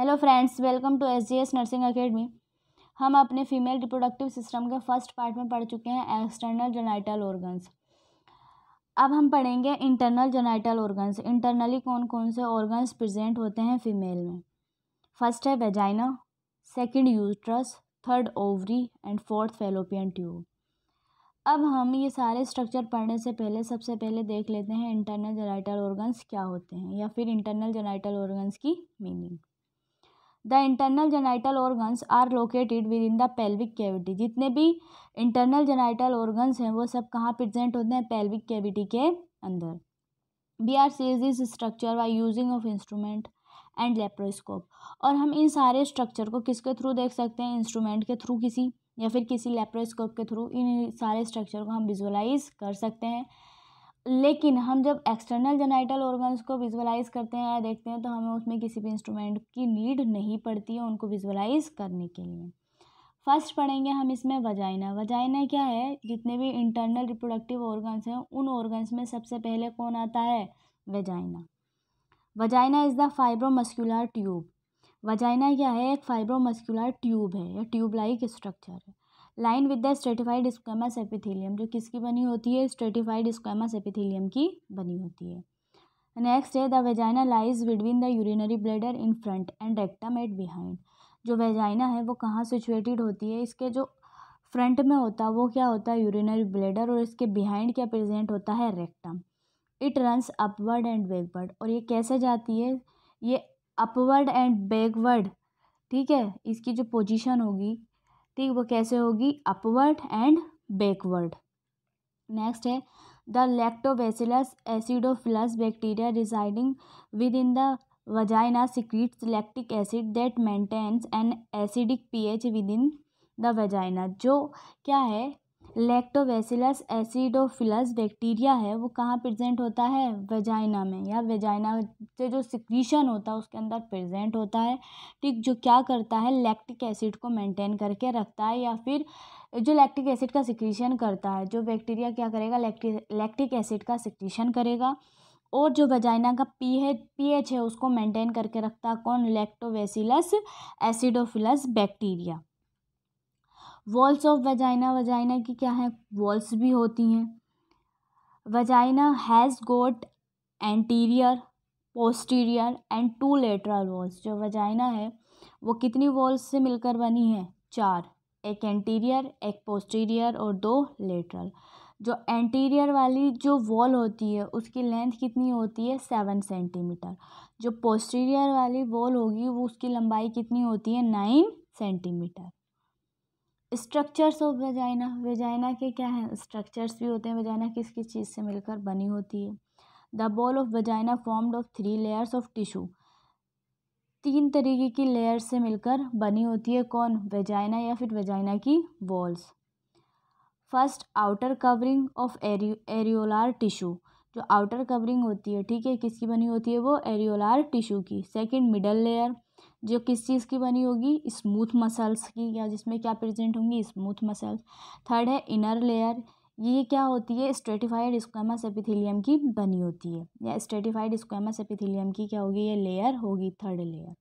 hello friends welcome to S G S nursing academy हम अपने female reproductive system के first part में पढ़ चुके हैं एक्सटर्नल जेनाइटल ऑर्गन्स अब हम पढ़ेंगे इंटरनल जेनाइटल ऑर्गन्स इंटरनली कौन कौन से ऑर्गन्स प्रेजेंट होते हैं फीमेल में फर्स्ट है vagina second uterus third ovary and fourth fallopian tube अब हम ये सारे स्ट्रक्चर पढ़ने से पहले सबसे पहले देख लेते हैं इंटरनल जेनाइटल ऑर्गन्स क्या होते हैं या फिर इंटरनल जेनाइटल ऑर्गन्स की meaning the internal genital organs are located within the pelvic cavity जितने भी इंटरनल जेनाइटल ऑर्गन्स हैं वो सब कहाँ प्रजेंट होते हैं पेल्विक कैविटी के अंदर be are sees this structure by using of instrument and laparoscope और हम इन सारे स्ट्रक्चर को किसके थ्रू देख सकते हैं इंस्ट्रूमेंट के थ्रू किसी या फिर किसी लेप्रोस्कोप के थ्रू इन सारे स्ट्रक्चर को हम विजुअलाइज कर सकते हैं लेकिन हम जब एक्सटर्नल जेनाइटल ऑर्गन्स को विजुअलाइज करते हैं या देखते हैं तो हमें उसमें किसी भी इंस्ट्रूमेंट की नीड नहीं पड़ती है उनको विजुअलाइज करने के लिए फर्स्ट पढ़ेंगे हम इसमें वजाइना वजाइना क्या है जितने भी इंटरनल रिप्रोडक्टिव ऑर्गन्स हैं उन ऑर्गन्स में सबसे पहले कौन आता है vagina vagina is the fibromuscular tube vagina क्या है एक फाइब्रोमस्कुलर ट्यूब है या ट्यूब लाइक स्ट्रक्चर है line with the stratified squamous epithelium जो किसकी बनी होती है स्ट्रेटिफाइड स्क्वेमस एपिथीलियम की बनी होती है नेक्स्ट है the vagina lies between the urinary bladder in front and rectum at behind जो वेजाइना है वो कहाँ सिचुएटेड होती है इसके जो फ्रंट में होता है वो क्या होता है यूरिनरी ब्लेडर और इसके बिहाइंड क्या प्रेजेंट होता है rectum it runs upward and backward और ये कैसे जाती है ये अपवर्ड एंड बैकवर्ड ठीक है इसकी जो पोजीशन होगी तो वो कैसे होगी अपवर्ड एंड बैकवर्ड नेक्स्ट है the lactobacillus acidophilus bacteria residing within the vagina secrete lactic acid that maintains an acidic pH within the vagina जो क्या है लैक्टोबैसिलस एसिडोफिलस बैक्टीरिया है वो कहाँ प्रेजेंट होता है वेजाइना में या वेजाइना से जो सिक्रीशन होता है उसके अंदर प्रेजेंट होता है ठीक जो क्या करता है लैक्टिक एसिड को मेंटेन करके रखता है या फिर जो लैक्टिक एसिड का सिक्रीशन करता है जो बैक्टीरिया क्या करेगा लैक्टिक एसिड का सिक्रीशन करेगा और जो वजाइना का पी है पीएच है उसको मेंटेन करके रखता है कौन lactobacillus acidophilus bacteria walls of vagina vagina की क्या है वॉल्स भी होती हैं vagina has got anterior posterior and two lateral walls जो वजाइना है वो कितनी वॉल्स से मिलकर बनी है चार एक एंटीरियर एक पोस्टीरियर और दो लेटरल जो एंटीरियर वाली जो वॉल होती है उसकी लेंथ कितनी होती है सेवन सेंटीमीटर जो पोस्टीरियर वाली वॉल होगी वो उसकी लंबाई कितनी होती है nine centimetre structures of vagina vagina के क्या हैं स्ट्रक्चर्स भी होते हैं वेजाइना किस किस चीज़ से मिलकर बनी होती है the wall of vagina formed of three layers of tissue तीन तरीके की लेयर से मिलकर बनी होती है कौन वेजाइना या फिर वेजाइना की walls first outer covering of areolar tissue जो आउटर कवरिंग होती है ठीक है किसकी बनी होती है वो एरियोलार टिशू की सेकंड मिडल लेयर जो किस चीज़ की बनी होगी स्मूथ मसल्स की या जिसमें क्या प्रेजेंट होंगी स्मूथ मसल्स थर्ड है इनर लेयर ये क्या होती है स्ट्रेटिफाइड स्क्वेमस एपिथेलियम की बनी होती है या स्ट्रेटिफाइड स्क्वेमस एपिथेलियम की क्या होगी ये लेयर होगी थर्ड लेयर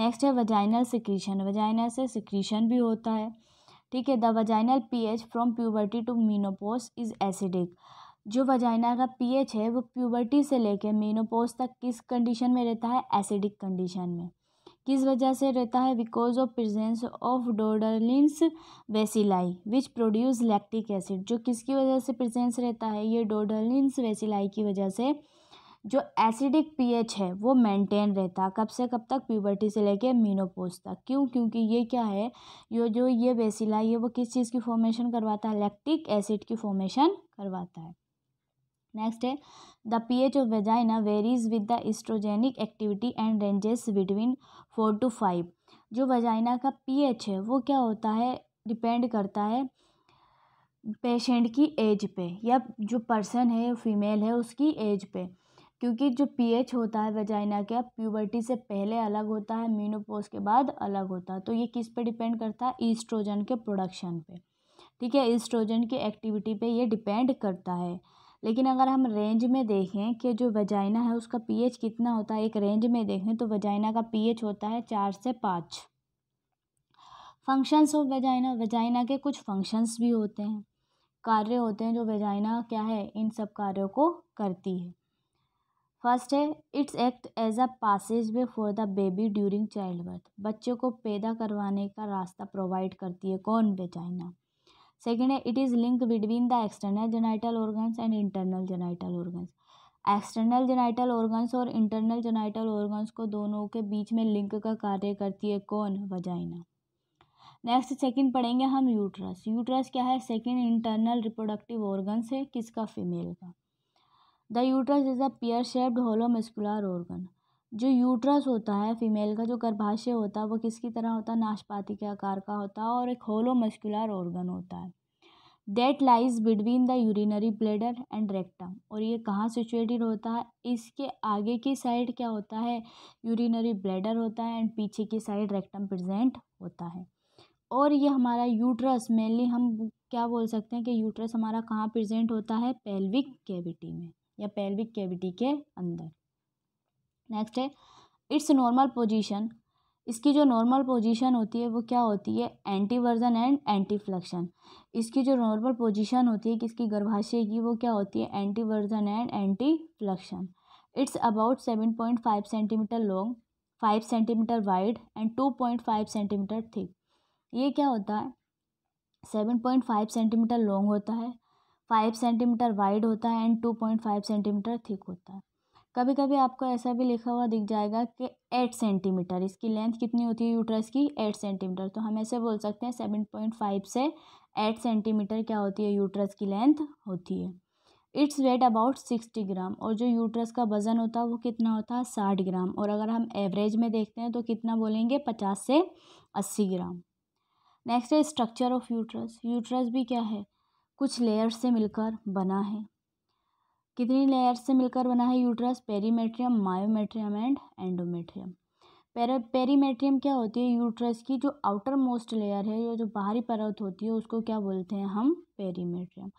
नेक्स्ट है वजाइनल सिक्रीशन वजाइनल से सिक्रीशन भी होता है ठीक है the vaginal pH from puberty to menopause is acidic जो वजाइना का पीएच है वो प्यूबर्टी से लेकर मीनोपोस तक किस कंडीशन में रहता है एसिडिक कंडीशन में किस वजह से रहता है because of presence of Doderlein's bacilli which produce lactic acid जो किसकी वजह से प्रेजेंस रहता है ये डोडरलिन्स वेसिलाई की वजह से जो एसिडिक पीएच है वो मेंटेन रहता कब से कब तक प्यूबर्टी से लेके मीनोपोज तक क्यों क्योंकि ये क्या है ये जो ये वेसिलाई है वो किस चीज़ की फॉर्मेशन करवाता है लैक्टिक एसिड की फॉर्मेशन करवाता है नेक्स्ट है the p H of vagina varies with the oestrogenic activity and ranges between four to five जो वजाइना का पीएच है वो क्या होता है डिपेंड करता है पेशेंट की एज पे या जो पर्सन है फीमेल है उसकी एज पे क्योंकि जो पीएच होता है वेजाइना का प्यूबर्टी से पहले अलग होता है मीनोपोज के बाद अलग होता है तो ये किस पे डिपेंड करता है ईस्ट्रोजन के प्रोडक्शन पे ठीक है ईस्ट्रोजन की एक्टिविटी पे ये डिपेंड करता है लेकिन अगर हम रेंज में देखें कि जो वजाइना है उसका पी एच कितना होता है एक रेंज में देखें तो वजाइना का पी एच होता है चार से पाँच फंक्शंस ऑफ वजाइना वजाइना के कुछ फंक्शंस भी होते हैं कार्य होते हैं जो वजाइना क्या है इन सब कार्यों को करती है फर्स्ट है it's act as a passage way for the baby during childbirth बच्चों को पैदा करवाने का रास्ता प्रोवाइड करती है कौन वेजाइना सेकेंड है it is link between the external genital organs and internal genital organs external genital organs और इंटरनल जेनाइटल ऑर्गन्स को दोनों के बीच में लिंक का कार्य करती है कौन वजाइना नेक्स्ट सेकेंड पढ़ेंगे हम यूट्रस यूट्रस क्या है सेकेंड इंटरनल रिप्रोडक्टिव ऑर्गन्स है किसका फीमेल का the uterus is a pear shaped hollow muscular organ जो यूट्रस होता है फीमेल का जो गर्भाशय होता है वो किसकी तरह होता है नाशपाती के आकार का होता है और एक होलो मस्कुलर ऑर्गन होता है that lies between the urinary bladder and rectum और ये कहाँ सिचुएटेड होता है इसके आगे की साइड क्या होता है यूरिनरी ब्लेडर होता है एंड पीछे की साइड रेक्टम प्रजेंट होता है और ये हमारा यूट्रस मेनली हम क्या बोल सकते हैं कि यूट्रस हमारा कहाँ प्रजेंट होता है पेल्विक कैविटी में या पेल्विक कैविटी के अंदर नेक्स्ट है इट्स नॉर्मल पोजीशन इसकी जो नॉर्मल पोजीशन होती है वो क्या होती है anteversion and anteflexion इसकी जो नॉर्मल पोजीशन होती है किसकी गर्भाशय की वो क्या होती है anteversion and anteflexion it's about seven point five centimetre long five centimetre wide and two point five centimetre thick ये क्या होता है seven point five centimetre long होता है फाइव सेंटीमीटर वाइड होता है and two point five centimetre thick होता है कभी कभी आपको ऐसा भी लिखा हुआ दिख जाएगा कि एट सेंटीमीटर इसकी लेंथ कितनी होती है यूट्रस की एट सेंटीमीटर तो हम ऐसे बोल सकते हैं सेवन पॉइंट फाइव से एट सेंटीमीटर क्या होती है यूट्रस की लेंथ होती है it's weight about sixty gram और जो यूट्रस का वज़न होता है वो कितना होता है साठ ग्राम और अगर हम एवरेज में देखते हैं तो कितना बोलेंगे पचास से अस्सी ग्राम नेक्स्ट है स्ट्रक्चर ऑफ यूट्रस यूट्रस भी क्या है कुछ लेयर से मिलकर बना है कितनी लेयर से मिलकर बना है uterus perimetrium myometrium and endometrium perimetrium क्या होती है यूट्रस की जो आउटर मोस्ट लेयर है जो जो बाहरी परत होती है उसको क्या बोलते हैं हम पेरीमेट्रियम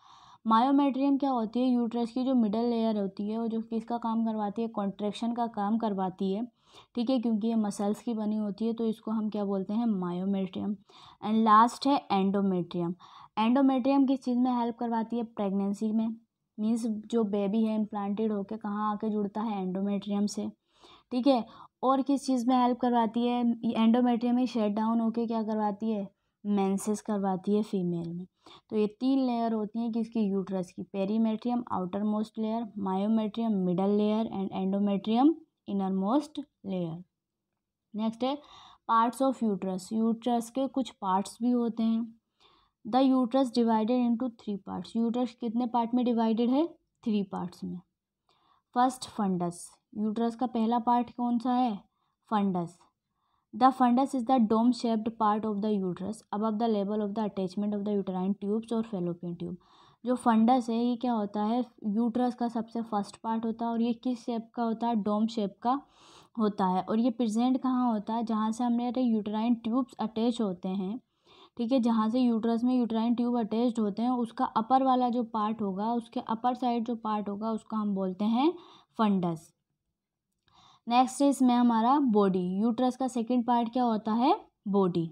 मायोमेट्रियम क्या होती है यूट्रस की जो मिडल लेयर होती है वो जो किसका काम करवाती है कॉन्ट्रेक्शन का काम करवाती है ठीक है क्योंकि ये मसल्स की बनी होती है तो इसको हम क्या बोलते हैं मायोमेट्रियम एंड लास्ट है एंडोमेट्रियम एंडोमेट्रियम किस चीज़ में हेल्प करवाती है प्रेगनेंसी में मीन्स जो बेबी है इम्प्लांटेड होकर कहाँ आके जुड़ता है एंडोमेट्रियम से ठीक है और किस चीज़ में हेल्प करवाती है एंडोमेट्रियम में शेड डाउन होके क्या करवाती है मेंसेस करवाती है फीमेल में तो ये तीन लेयर होती हैं किसकी यूट्रस की perimetrium outermost layer myometrium middle layer and endometrium innermost layer next है पार्ट्स ऑफ यूट्रस यूट्रस के कुछ पार्ट्स भी होते हैं the uterus divided into three parts uterus कितने पार्ट में डिवाइडेड है थ्री पार्ट्स में फर्स्ट फंडस यूट्रस का पहला पार्ट कौन सा है fundus the fundus is the dome shaped part of the uterus above the level of the attachment of the uterine tubes और फेलोपियन ट्यूब जो फंडस है ये क्या होता है यूट्रस का सबसे फर्स्ट पार्ट होता है और ये किस शेप का होता है डोम शेप का होता है और ये प्रेजेंट कहाँ होता है जहाँ से हमने यूटराइन ट्यूब्स अटैच होते हैं ठीक है जहाँ से यूट्रस में यूट्राइन ट्यूब अटैच्ड होते हैं उसका अपर वाला जो पार्ट होगा उसके अपर साइड जो पार्ट होगा उसका हम बोलते हैं फंडस नेक्स्ट है इसमें हमारा बॉडी यूट्रस का सेकेंड पार्ट क्या होता है body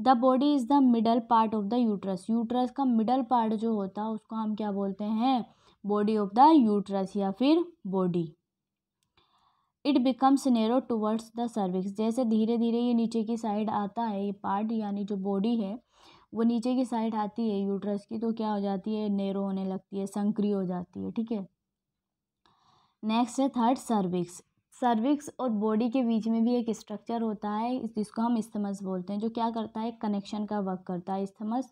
the body is the middle part of the uterus uterus का मिडल पार्ट जो होता है उसको हम क्या बोलते हैं बॉडी ऑफ द यूट्रस या फिर body it becomes narrow towards the cervix जैसे धीरे धीरे ये नीचे की साइड आता है ये पार्ट यानी जो बॉडी है वो नीचे की साइड आती है यूट्रस की तो क्या हो जाती है नेरो होने लगती है संक्रिय हो जाती है ठीक है नेक्स्ट है थर्ड सर्विक्स सर्विक्स और बॉडी के बीच में भी एक स्ट्रक्चर होता है जिसको हम इस्थमस बोलते हैं जो क्या करता है कनेक्शन का वर्क करता है इस्थमस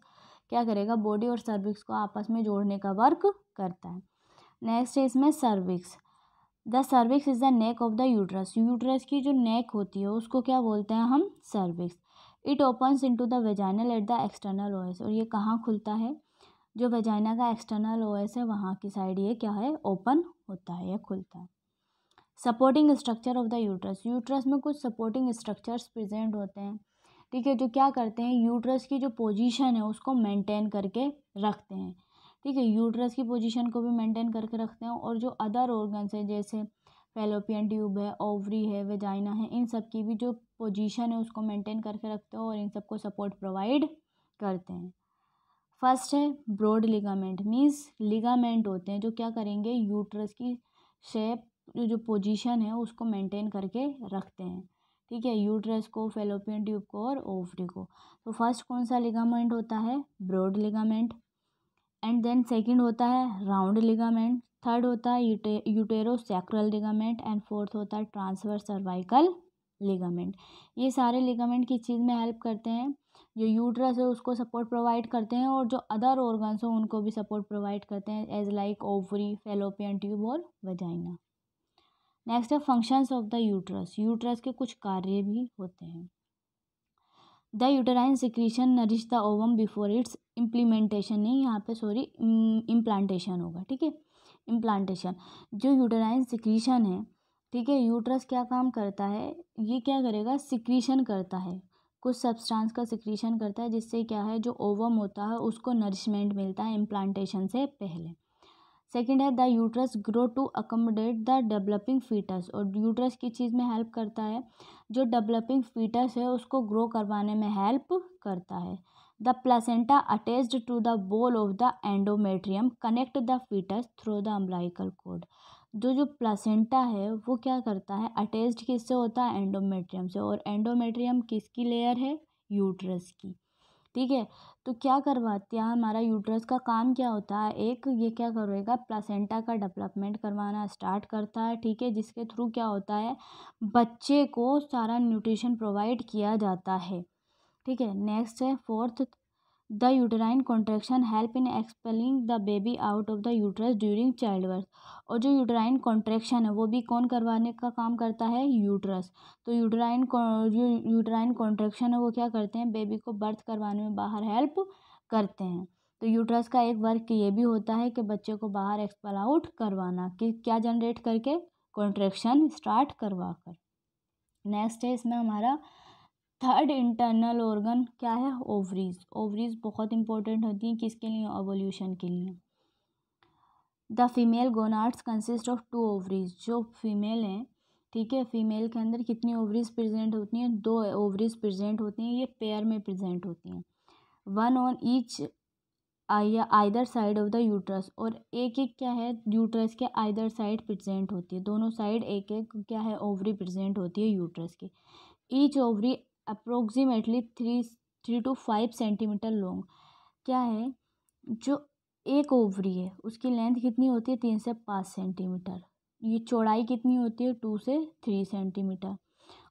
क्या करेगा बॉडी और सर्विक्स को आपस में जोड़ने का वर्क करता है नेक्स्ट है इसमें cervix the cervix is the neck of the uterus uterus की जो नेक होती है उसको क्या बोलते हैं हम cervix it opens into the vaginal at the external os और ये कहाँ खुलता है जो वेजाइना का एक्सटर्नल ओएस है वहाँ की साइड ये क्या है ओपन होता है या खुलता है supporting structure of the uterus uterus में कुछ सपोर्टिंग स्ट्रक्चर्स प्रेजेंट होते हैं ठीक है जो क्या करते हैं यूट्रस की जो पोजीशन है उसको मेंटेन करके रखते हैं ठीक है यूट्रस की पोजीशन को भी मेंटेन करके रखते हैं और जो अदर ऑर्गन्स हैं जैसे फेलोपियन ट्यूब है ओवरी है वेजाइना है इन सब की भी जो पोजीशन है उसको मेंटेन करके रखते हैं और इन सबको सपोर्ट प्रोवाइड करते हैं फर्स्ट है ब्रॉड लिगामेंट मीन्स लिगामेंट होते हैं जो क्या करेंगे यूट्रस की शेप जो जो पोजीशन है उसको मेंटेन करके रखते हैं ठीक है यूट्रस को फेलोपियन ट्यूब को और ओवरी को तो फर्स्ट कौन सा लिगामेंट होता है broad ligament and then second होता है राउंड लिगामेंट थर्ड होता है यूटे यूटेरोसैक्रल लिगामेंट एंड फोर्थ होता है ट्रांसवर सर्वाइकल लिगामेंट ये सारे लिगामेंट किस चीज़ में हेल्प करते हैं जो यूट्रस है उसको सपोर्ट प्रोवाइड करते हैं और जो अदर ऑर्गन्स हो उनको भी सपोर्ट प्रोवाइड करते हैं as like ovary fallopian tube और वजाइना नेक्स्ट है functions of the uterus uterus के कुछ कार्य भी होते हैं the uterine secretion nourish the ovum before its implementation नहीं यहाँ पे सॉरी इम्प्लांटेशन होगा ठीक है इम्प्लांटेशन जो यूटराइन सिक्रीशन है ठीक है यूट्रस क्या काम करता है ये क्या करेगा सिक्रीशन करता है कुछ सब्सटेंस का सिक्रीशन करता है जिससे क्या है जो ओवम होता है उसको नरिशमेंट मिलता है इम्प्लांटेशन से पहले सेकंड है the uterus grow to accommodate the developing foetus और यूट्रस की चीज़ में हेल्प करता है जो डेवलपिंग फीटस है उसको ग्रो करवाने में हेल्प करता है the placenta attached to the wall of the endometrium connect the foetus through the umbilical cord जो जो प्लासेंटा है वो क्या करता है अटैच्ड किससे होता है एंडोमेट्रियम से और एंडोमेट्रियम किसकी लेयर है यूट्रस की ठीक है तो क्या करवाते हैं हमारा यूट्रस का काम क्या होता है एक ये क्या करेगा प्लासेंटा का डेवलपमेंट करवाना स्टार्ट करता है ठीक है जिसके थ्रू क्या होता है बच्चे को सारा न्यूट्रिशन प्रोवाइड किया जाता है ठीक है नेक्स्ट है fourth the uterine contraction help in expelling the baby out of the uterus during childbirth और जो यूटराइन कॉन्ट्रेक्शन है वो भी कौन करवाने का काम करता है यूटरस तो यूटराइन जो यूटराइन कॉन्ट्रेक्शन है वो क्या करते हैं बेबी को बर्थ करवाने में बाहर हेल्प करते हैं तो यूटरस का एक वर्क ये भी होता है कि बच्चे को बाहर एक्सपल आउट करवाना कि क्या जनरेट करके कॉन्ट्रेक्शन स्टार्ट करवा कर नेक्स्ट है इसमें हमारा थर्ड इंटरनल ऑर्गन क्या है ओवरीज ओवरीज बहुत इंपॉर्टेंट होती हैं किसके लिए ओवोल्यूशन के लिए the female gonads consist of two ovaries जो फीमेल हैं ठीक है फीमेल के अंदर कितनी ओवरीज प्रेजेंट होती हैं दो ओवरीज प्रेजेंट होती हैं ये पेयर में प्रेजेंट होती हैं वन ऑन ईच या either side of the uterus और एक एक क्या है यूट्रस के आइदर साइड प्रेजेंट होती है दोनों साइड एक एक क्या है ओवरी प्रेजेंट होती है यूट्रस की each ovary approximately three three to five centimetre long क्या है जो एक ओवरी है उसकी लेंथ कितनी होती है तीन से पाँच सेंटीमीटर ये चौड़ाई कितनी होती है टू से थ्री सेंटीमीटर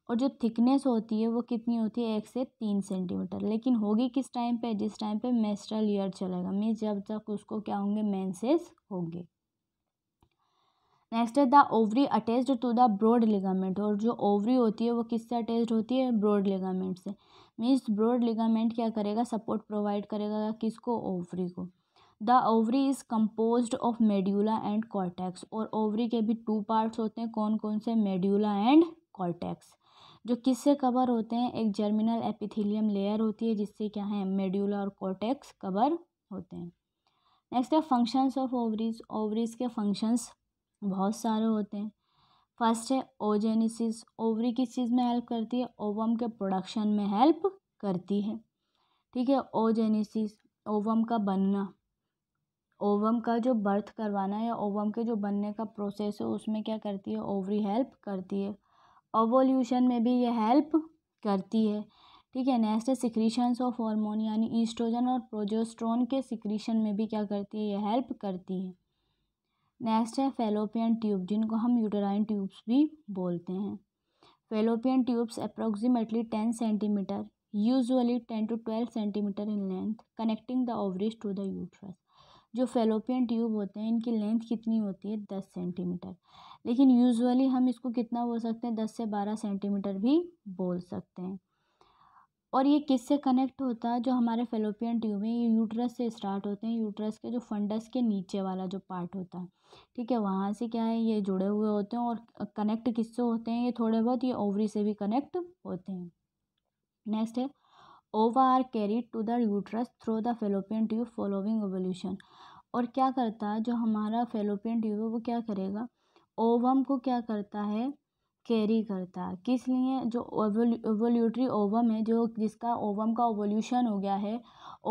और जो थिकनेस होती है वो कितनी होती है एक से तीन सेंटीमीटर लेकिन होगी किस टाइम पे जिस टाइम पे मेस्ट्रल ईयर चलेगा मीन्स जब तक उसको क्या होंगे मेंसेस होंगे नेक्स्ट है the ovary attached to the broad ligament और जो ओवरी होती है वो किससे अटैच्ड होती है ब्रॉड लिगामेंट से मीन्स ब्रॉड लिगामेंट क्या करेगा सपोर्ट प्रोवाइड करेगा किसको ओवरी को the ovary is compose of medulla and cortex और ओवरी के भी टू पार्ट्स होते हैं कौन कौन से मेड्यूला एंड कॉर्टेक्स जो किससे कवर होते हैं एक जर्मिनल एपिथिलियम लेयर होती है जिससे क्या है मेड्यूला और कॉर्टेक्स कवर होते हैं नेक्स्ट है फंक्शंस ऑफ ओवरीज ओवरीज के फंक्शंस बहुत सारे होते हैं फर्स्ट है ओजेनेसिस ओवरी किस चीज़ में हेल्प करती है ओवम के प्रोडक्शन में हेल्प करती है ठीक है ओजेनेसिस ओवम का बनना ओवम का जो बर्थ करवाना या ओवम के जो बनने का प्रोसेस है उसमें क्या करती है ओवरी हेल्प करती है ओवोल्यूशन में भी ये हेल्प करती है ठीक है नेक्स्ट है सिक्रीशंस ऑफ हॉर्मोन यानी ईस्ट्रोजन और प्रोजोस्ट्रोन के सिक्रीशन में भी क्या करती है ये हेल्प करती है नेक्स्ट है फेलोपियन ट्यूब जिनको हम यूटराइन ट्यूब्स भी बोलते हैं fallopian tubes approximately ten centimetre usually ten to twelve centimetre in length connecting the ovaries to the uterus जो फेलोपियन ट्यूब होते हैं इनकी लेंथ कितनी होती है दस सेंटीमीटर लेकिन यूजअली हम इसको कितना बोल सकते हैं दस से बारह सेंटीमीटर भी बोल सकते हैं और ये किससे कनेक्ट होता है जो हमारे फेलोपियन ट्यूब है ये यूट्रस से स्टार्ट होते हैं यूट्रस के जो फंडस के नीचे वाला जो पार्ट होता है ठीक है वहाँ से क्या है ये जुड़े हुए होते हैं और कनेक्ट किससे होते हैं ये थोड़े बहुत ये ओवरी से भी कनेक्ट होते हैं नेक्स्ट है ova are carried to the uterus through the fallopian tube following ovulation और क्या करता है जो हमारा फेलोपियन ट्यूब है वो क्या करेगा ओवम को क्या करता है कैरी करता है किस लिए जो ओवोल्यूटरी ओवम है जो जिसका ओवम का ओवोल्यूशन हो गया है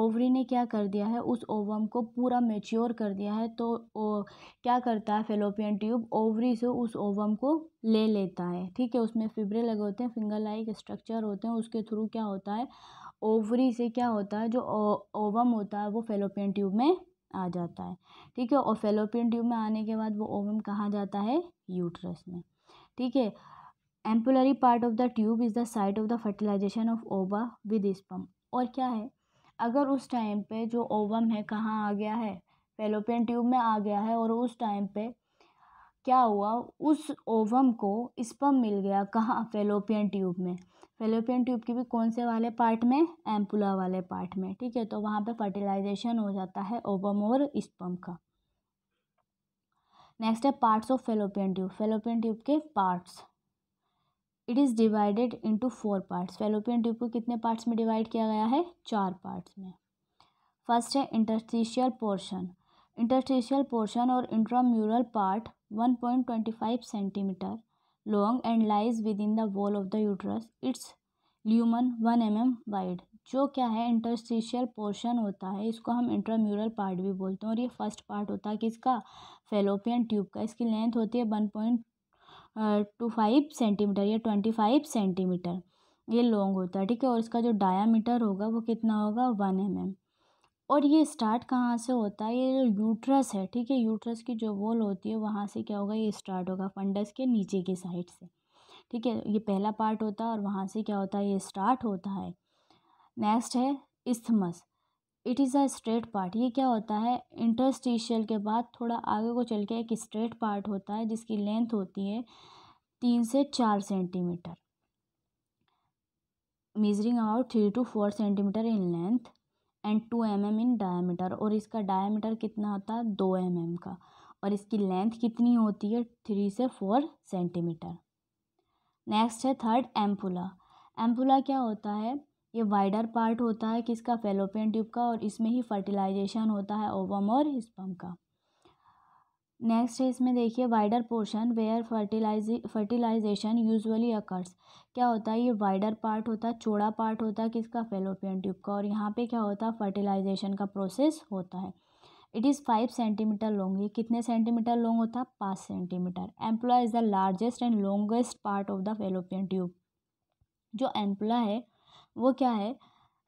ओवरी ने क्या कर दिया है उस ओवम को पूरा मेच्योर कर दिया है तो ओ, क्या करता है फेलोपियन ट्यूब ओवरी से उस ओवम को ले लेता है ठीक है उसमें फिब्रे लगे होते हैं फिंगर लाइक स्ट्रक्चर होते हैं उसके थ्रू क्या होता है ओवरी से क्या होता है जो ओवम होता है वो फेलोपियन ट्यूब में आ जाता है ठीक है और फेलोपियन ट्यूब में आने के बाद वो ओवम कहाँ जाता है यूट्रस में ठीक है ampullary part of the tube is the site of the fertilisation of ova with sperm और क्या है अगर उस टाइम पे जो ओवम है कहाँ आ गया है फेलोपियन ट्यूब में आ गया है और उस टाइम पे क्या हुआ उस ओवम को स्पम मिल गया कहाँ फेलोपियन ट्यूब में फेलोपियन ट्यूब के भी कौन से वाले पार्ट में एम्पुला वाले पार्ट में ठीक है तो वहाँ पे फर्टिलाइजेशन हो जाता है ओवम और स्पम का नेक्स्ट है parts of fallopian tube fallopian tube के parts it is divided into four parts fallopian tube को कितने पार्ट्स में डिवाइड किया गया है चार पार्ट्स में फर्स्ट है इंटरस्टिशियल पोर्शन इंटरस्टिशियल पोर्शन और intramural part one point twenty five centimetre long and lies within the wall of the uterus it's lumen one m m wide जो क्या है इंटरस्टिशियल पोर्शन होता है इसको हम इंट्राम्यूरल पार्ट भी बोलते हैं और ये फर्स्ट पार्ट होता है किसका फेलोपियन ट्यूब का इसकी लेंथ होती है one point two five centimetre या ट्वेंटी फाइव सेंटीमीटर ये लॉन्ग होता है ठीक है और इसका जो डायामीटर होगा वो कितना होगा वन एम एम और ये स्टार्ट कहाँ से होता है ये जो यूट्रस है ठीक है यूट्रस की जो वॉल होती है वहाँ से क्या होगा ये स्टार्ट होगा फंडस के नीचे की साइड से ठीक है ये पहला पार्ट होता है और वहाँ से क्या होता है ये स्टार्ट होता है नेक्स्ट है isthmus it is a straight part ये क्या होता है इंटरस्टिशियल के बाद थोड़ा आगे को चल के एक स्ट्रेट पार्ट होता है जिसकी लेंथ होती है तीन से चार centimetre measuring out three to four centimetre in length and two m m in diameter और इसका डायमीटर कितना होता है दो एम mm एम का और इसकी लेंथ कितनी होती है थ्री से फोर सेंटीमीटर नेक्स्ट है थर्ड एम्पुला एम्पुला क्या होता है ये वाइडर पार्ट होता है किसका फेलोपियन ट्यूब का और इसमें ही फर्टिलाइजेशन होता है ओवम और स्पम का नेक्स्ट है इसमें देखिए wider portion where fertilise fertilisation usually occurs क्या होता है ये वाइडर पार्ट होता है चौड़ा पार्ट होता है किसका फेलोपियन ट्यूब का और यहाँ पे क्या होता है फर्टिलाइजेशन का प्रोसेस होता है it is five centimetre long ये कितने सेंटीमीटर लॉन्ग होता है पाँच centimetre ampulla is the largest and longest part of the fallopian tube जो एम्पला है वो क्या है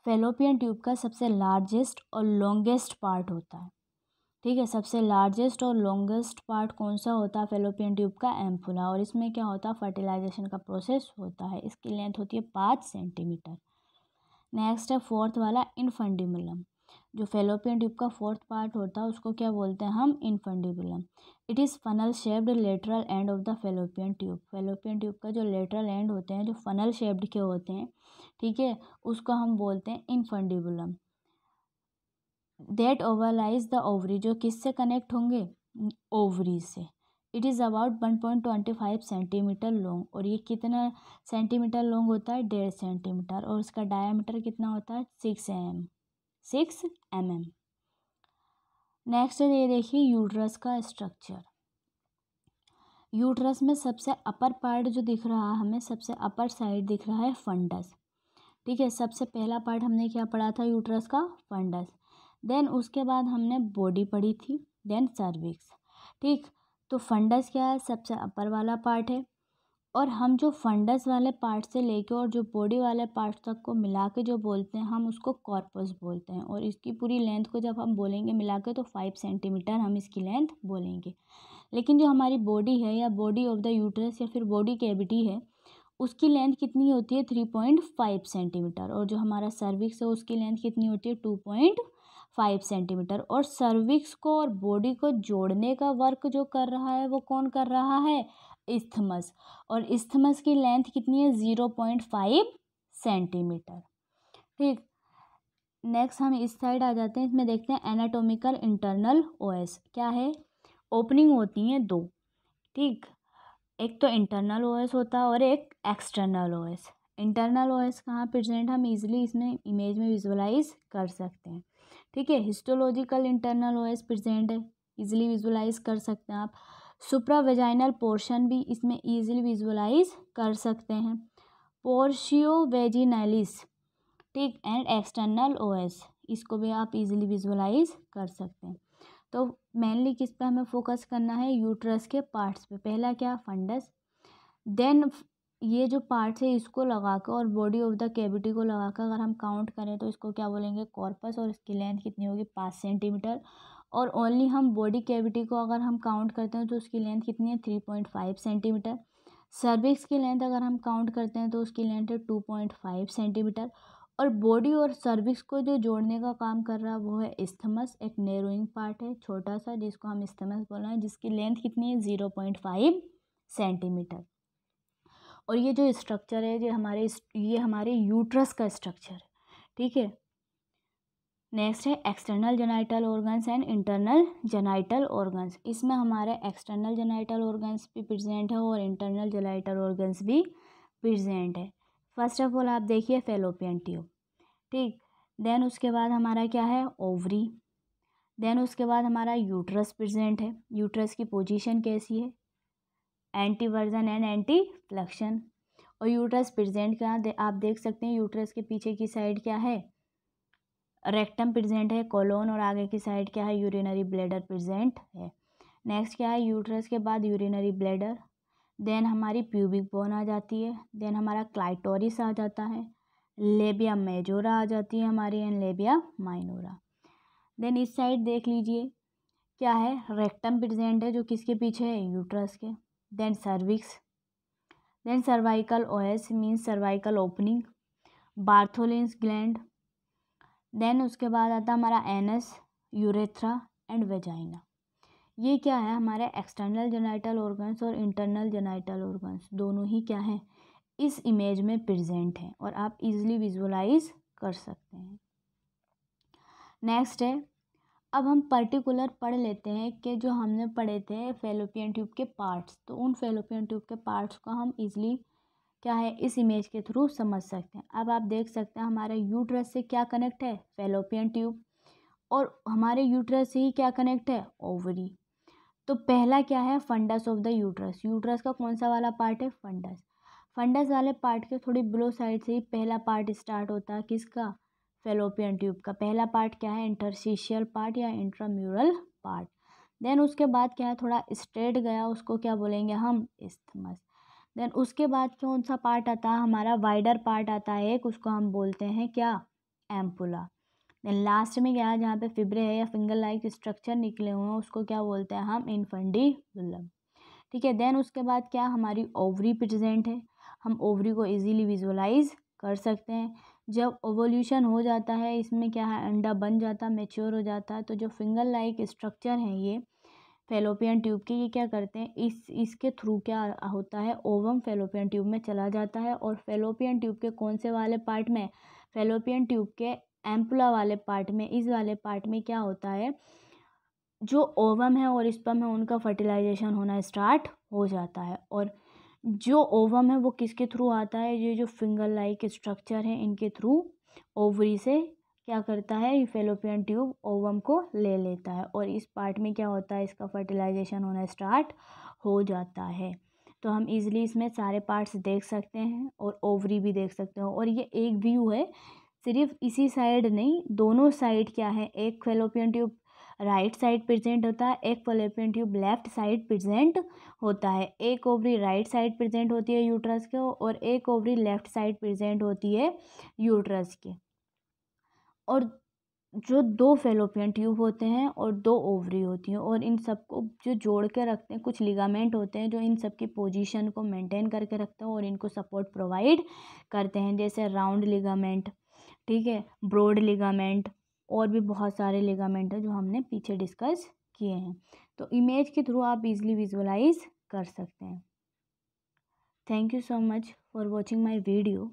फैलोपियन ट्यूब का सबसे लार्जेस्ट और लॉन्गेस्ट पार्ट होता है ठीक है सबसे लार्जेस्ट और लॉन्गेस्ट पार्ट कौन सा होता है फेलोपियन ट्यूब का एम्फुला और इसमें क्या होता है फर्टिलाइजेशन का प्रोसेस होता है इसकी लेंथ होती है पाँच सेंटीमीटर नेक्स्ट है फोर्थ वाला इनफंडिबुलम जो फेलोपियन ट्यूब का फोर्थ पार्ट होता है उसको क्या बोलते हैं हम infundibulum it is funnel shaped lateral end of the fallopian tube fallopian tube का जो लेटरल एंड होते हैं जो फनल शेप्ड के होते हैं ठीक है उसको हम बोलते हैं infundibulum that overlies the ovary जो किससे कनेक्ट होंगे ओवरी से it is about one point twenty five centimetre long और ये कितना सेंटीमीटर लॉन्ग होता है डेढ़ सेंटीमीटर और उसका डायमीटर कितना होता है six M six M M next ये देखिए यूट्रस का स्ट्रक्चर यूट्रस में सबसे अपर पार्ट जो दिख रहा है हमें सबसे अपर साइड दिख रहा है फंडस ठीक है सबसे पहला पार्ट हमने क्या पढ़ा था यूट्रस का फंडस देन उसके बाद हमने बॉडी पढ़ी थी देन सर्विक्स ठीक तो फंडस क्या है सबसे अपर वाला पार्ट है और हम जो फंडस वाले पार्ट से लेके और जो बॉडी वाले पार्ट तक को मिला के जो बोलते हैं हम उसको कॉर्पस बोलते हैं और इसकी पूरी लेंथ को जब हम बोलेंगे मिला के तो फाइव सेंटीमीटर हम इसकी लेंथ बोलेंगे लेकिन जो हमारी बॉडी है या बॉडी ऑफ द यूट्रस या फिर बॉडी कैविटी है उसकी लेंथ कितनी होती है थ्री पॉइंट फाइव सेंटीमीटर और जो हमारा सर्विक्स है उसकी लेंथ कितनी होती है टू पॉइंट फाइव सेंटीमीटर और सर्विक्स को और बॉडी को जोड़ने का वर्क जो कर रहा है वो कौन कर रहा है इस्थमस और इस्थमस की लेंथ कितनी है ज़ीरो पॉइंट फाइव सेंटीमीटर ठीक नेक्स्ट हम इस साइड आ जाते हैं इसमें देखते हैं एनाटोमिकल इंटरनल ओएस क्या है ओपनिंग होती हैं दो ठीक एक तो इंटरनल ओ एस होता है और एक external O S internal O S कहाँ प्रेजेंट हम इजीली इसमें इमेज में विजुलाइज़ कर सकते हैं ठीक है histological internal O S present है इजीली विजुलाइज़ कर सकते हैं आप सुप्रावेजाइनल पोर्शन भी इसमें इजीली विज़ुलाइज कर सकते हैं पोर्शियो वेजिनलिस ठीक एंड एक्सटर्नल ओ एस इसको भी आप इजिली विज़ुलाइज़ कर सकते हैं तो मेनली किस पे हमें फोकस करना है यूट्रस के पार्ट्स पे पहला क्या फंडस देन ये जो पार्ट्स है इसको लगा कर और बॉडी ऑफ द कैविटी को लगा कर अगर हम काउंट करें तो इसको क्या बोलेंगे कॉर्पस और इसकी लेंथ कितनी होगी पाँच सेंटीमीटर और ओनली हम बॉडी कैविटी को अगर हम काउंट करते हैं तो उसकी लेंथ कितनी है three point five centimetre cervix की लेंथ अगर हम काउंट करते हैं तो उसकी लेंथ है टू पॉइंट फाइव सेंटीमीटर और बॉडी और सर्विक्स को जो जोड़ने का काम कर रहा है वो है इस्थमस एक नेरोइंग पार्ट है छोटा सा जिसको हम इस्थमस बोल रहे हैं जिसकी लेंथ कितनी है ज़ीरो पॉइंट फाइव सेंटीमीटर और ये जो स्ट्रक्चर है ये हमारे ये हमारे यूट्रस का स्ट्रक्चर है ठीक है नेक्स्ट है external genital organs and internal genital organs इसमें हमारे एक्सटर्नल जेनाइटल ऑर्गन्स भी प्रेजेंट है और इंटरनल जेनाइटल ऑर्गन्स भी प्रेजेंट है फर्स्ट ऑफ ऑल आप देखिए फेलोपियन ट्यूब ठीक देन उसके बाद हमारा क्या है ओवरी देन उसके बाद हमारा यूट्रस प्रेजेंट है यूट्रस की पोजीशन कैसी है anteversion and anteflexion और यूट्रस प्रेजेंट क्या दे, आप देख सकते हैं यूट्रस के पीछे की साइड क्या है रेक्टम प्रेजेंट है कोलोन और आगे की साइड क्या है यूरिनरी ब्लेडर प्रेजेंट है नेक्स्ट क्या है यूट्रस के बाद यूरिनरी ब्लेडर देन हमारी प्यूबिक बोन आ जाती है देन हमारा क्लाइटोरिस आ जाता है लेबिया मेजोरा आ जाती है हमारी एंड लेबिया माइनोरा देन इस साइड देख लीजिए क्या है रेक्टम प्रजेंट है जो किसके पीछे है यूट्रस के then cervix then cervical os means cervical opening Bartholin's gland then उसके बाद आता हमारा एनस यूरेथ्रा एंड वेजाइना ये क्या है हमारे एक्सटर्नल जेनाइटल ऑर्गन्स और इंटरनल जेनाइटल ऑर्गन्स दोनों ही क्या हैं इस इमेज में प्रेजेंट हैं और आप इजीली विजुलाइज कर सकते हैं नेक्स्ट है अब हम पर्टिकुलर पढ़ लेते हैं कि जो हमने पढ़े थे फेलोपियन ट्यूब के पार्ट्स तो उन फेलोपियन ट्यूब के पार्ट्स को हम इजीली क्या है इस इमेज के थ्रू समझ सकते हैं अब आप देख सकते हैं हमारे यूट्रस से क्या कनेक्ट है फेलोपियन ट्यूब और हमारे यूट्रस से ही क्या कनेक्ट है ओवरी तो पहला क्या है fundus of the uterus uterus का कौन सा वाला पार्ट है फंडस फंडस वाले पार्ट के थोड़ी ब्लो साइड से ही पहला पार्ट स्टार्ट होता है किसका फेलोपियन ट्यूब का पहला पार्ट क्या है इंटरसीशियल पार्ट या इंट्राम्यूरल पार्ट देन उसके बाद क्या है थोड़ा स्ट्रेट गया उसको क्या बोलेंगे हम इस्थमस देन उसके बाद कौन सा पार्ट आता है हमारा वाइडर पार्ट आता है एक उसको हम बोलते हैं क्या एम्पुला देन लास्ट में क्या है जहाँ पे फिब्रे है या फिंगर लाइक स्ट्रक्चर निकले हुए हैं उसको क्या बोलते हैं हम इनफंडिबुलम ठीक है देन उसके बाद क्या हमारी ओवरी प्रजेंट है हम ओवरी को ईजीली विजुअलाइज कर सकते हैं जब ओवोल्यूशन हो जाता है इसमें क्या है अंडा बन जाता है मेच्योर हो जाता है तो जो फिंगर लाइक स्ट्रक्चर हैं ये फेलोपियन ट्यूब के ये क्या करते हैं इस इसके थ्रू क्या होता है ओवम फेलोपियन ट्यूब में चला जाता है और फेलोपियन ट्यूब के कौन से वाले पार्ट में फेलोपियन ट्यूब के एम्पुला वाले पार्ट में इस वाले पार्ट में क्या होता है जो ओवम है और स्पम है उनका फर्टिलाइजेशन होना स्टार्ट हो जाता है और जो ओवम है वो किसके थ्रू आता है ये जो फिंगर लाइक स्ट्रक्चर है इनके थ्रू ओवरी से क्या करता है फेलोपियन ट्यूब ओवम को ले लेता है और इस पार्ट में क्या होता है इसका फर्टिलाइजेशन होना स्टार्ट हो जाता है तो हम इजीली इसमें सारे पार्ट्स देख सकते हैं और ओवरी भी देख सकते हैं और ये एक व्यू है सिर्फ इसी साइड नहीं दोनों साइड क्या है एक fallopian tube right side present होता है एक fallopian tube left side present होता है एक ओवरी राइट साइड प्रेजेंट होती है यूट्रस के और एक ओवरी लेफ्ट साइड प्रेजेंट होती है यूट्रस के और जो दो फेलोपियन ट्यूब होते हैं और दो ओवरी होती हैं और इन सबको जो जोड़ के रखते हैं कुछ लिगामेंट होते हैं जो इन सब की पोजीशन को मेंटेन करके रखते हैं और इनको सपोर्ट प्रोवाइड करते हैं जैसे राउंड लिगामेंट ठीक है ब्रोड लिगामेंट और भी बहुत सारे लिगामेंट हैं जो हमने पीछे डिस्कस किए हैं तो इमेज के थ्रू आप इजीली विजुअलाइज कर सकते हैं thank you so much for watching my video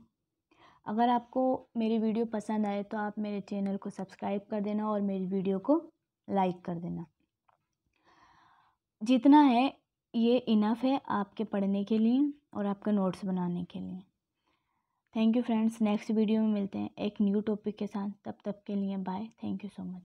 अगर आपको मेरी वीडियो पसंद आए तो आप मेरे चैनल को सब्सक्राइब कर देना और मेरी वीडियो को लाइक कर देना जितना है ये इनफ है आपके पढ़ने के लिए और आपके नोट्स बनाने के लिए thank you friends next video में मिलते हैं एक न्यू टॉपिक के साथ तब तक के लिए bye thank you so much